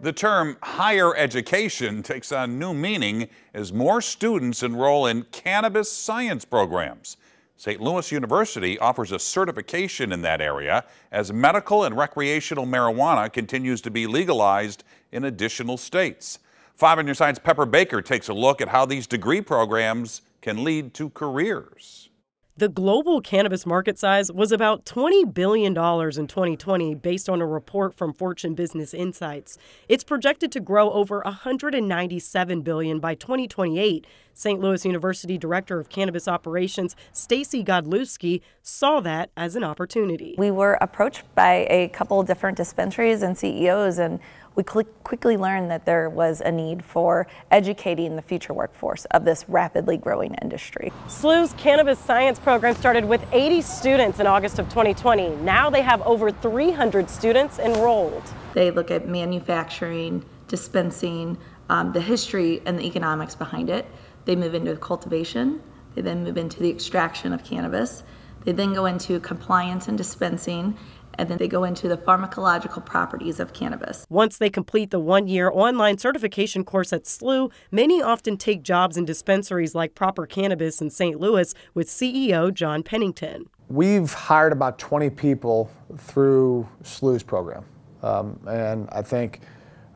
The term higher education takes on new meaning as more students enroll in cannabis science programs. St. Louis University offers a certification in that area as medical and recreational marijuana continues to be legalized in additional states. Five on Your Side's Pepper Baker takes a look at how these degree programs can lead to careers. The global cannabis market size was about $20 billion in 2020, based on a report from Fortune Business Insights. It's projected to grow over $197 billion by 2028. St. Louis University Director of Cannabis Operations, Stacy Godlewski, saw that as an opportunity. We were approached by a couple different dispensaries and CEOs, and we quickly learned that there was a need for educating the future workforce of this rapidly growing industry. SLU's cannabis science program started with 80 students in August of 2020. Now they have over 300 students enrolled. They look at manufacturing, dispensing, um, the history and the economics behind it. They move into cultivation, they then move into the extraction of cannabis. They then go into compliance and dispensing, and then they go into the pharmacological properties of cannabis. Once they complete the one year online certification course at SLU, many often take jobs in dispensaries like Proper Cannabis in St. Louis with CEO John Pennington. We've hired about 20 people through SLU's program, um, and I think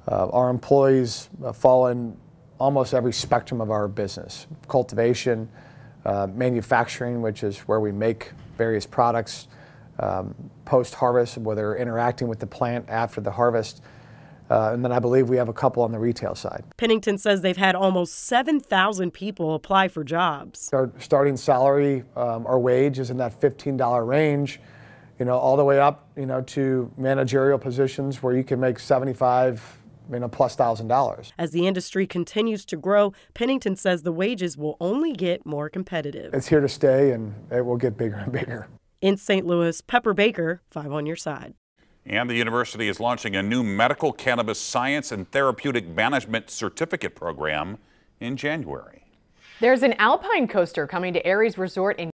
uh, our employees fall in almost every spectrum of our business cultivation, uh, manufacturing, which is where we make various products um, post-harvest, where they're interacting with the plant after the harvest. Uh, and then I believe we have a couple on the retail side. Pennington says they've had almost 7,000 people apply for jobs. Our starting salary um, our wage is in that $15 range, you know, all the way up, you know, to managerial positions where you can make 75 you know, plus thousand dollars. As the industry continues to grow, Pennington says the wages will only get more competitive. It's here to stay and it will get bigger and bigger. In St. Louis, Pepper Baker, 5 on your side. And the university is launching a new medical cannabis science and therapeutic management certificate program in January. There's an alpine coaster coming to Aries Resort in